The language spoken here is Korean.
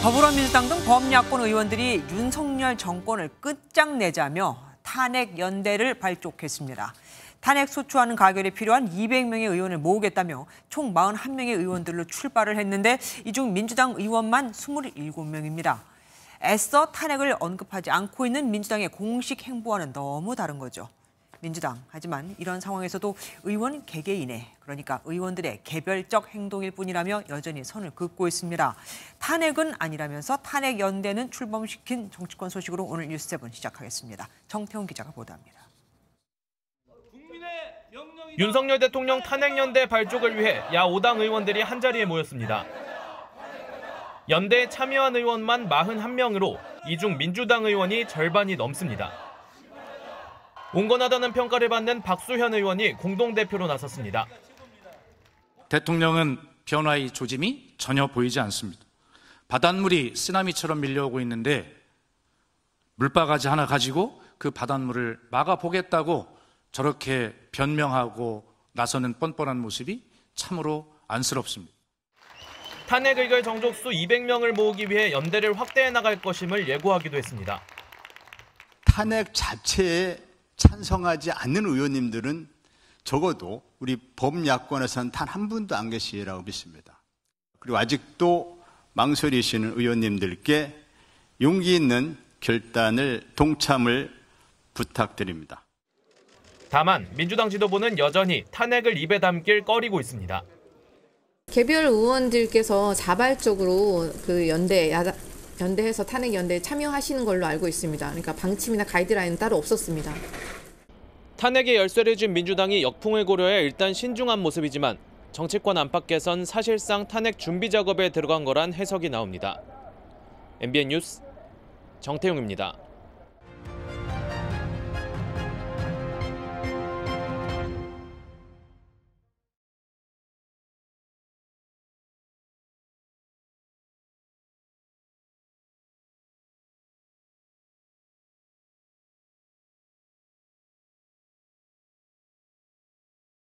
더불어민주당 등 범야권 의원들이 윤석열 정권을 끝장내자며 탄핵 연대를 발족했습니다. 탄핵 소추하는 가결이 필요한 200명의 의원을 모으겠다며 총 41명의 의원들로 출발을 했는데 이 중 민주당 의원만 27명입니다. 애써 탄핵을 언급하지 않고 있는 민주당의 공식 행보와는 너무 다른 거죠. 민주당. 하지만 이런 상황에서도 의원 개개인의 그러니까 의원들의 개별적 행동일 뿐이라며 여전히 선을 긋고 있습니다. 탄핵은 아니라면서 탄핵 연대는 출범시킨 정치권 소식으로 오늘 뉴스세븐 시작하겠습니다. 정태훈 기자가 보도합니다. 윤석열 대통령 탄핵연대 발족을 위해 야 5당 의원들이 한자리에 모였습니다. 연대에 참여한 의원만 41명으로 이 중 민주당 의원이 절반이 넘습니다. 온건하다는 평가를 받는 박수현 의원이 공동대표로 나섰습니다. 대통령은 변화의 조짐이 전혀 보이지 않습니다. 바닷물이 쓰나미처럼 밀려오고 있는데 물바가지 하나 가지고 그 바닷물을 막아보겠다고 저렇게 변명하고 나서는 뻔뻔한 모습이 참으로 안쓰럽습니다. 탄핵 의결 정족수 200명을 모으기 위해 연대를 확대해 나갈 것임을 예고하기도 했습니다. 탄핵 자체에 찬성하지 않는 의원님들은 적어도 우리 범야권에서는단 한 분도 안 계시라고 믿습니다. 그리고 아직도 망설이시는 의원님들께 용기 있는 결단을 동참을 부탁드립니다. 다만 민주당 지도부는 여전히 탄핵을 입에 담길 꺼리고 있습니다. 개별 의원들께서 자발적으로 그 연대 야당, 연대해서 탄핵 연대에 참여하시는 걸로 알고 있습니다. 그러니까 방침이나 가이드라인은 따로 없었습니다. 탄핵의 열쇠를 쥔 민주당이 역풍을 고려해 일단 신중한 모습이지만 정치권 안팎에선 사실상 탄핵 준비 작업에 들어간 거란 해석이 나옵니다. MBN 뉴스 정태용입니다.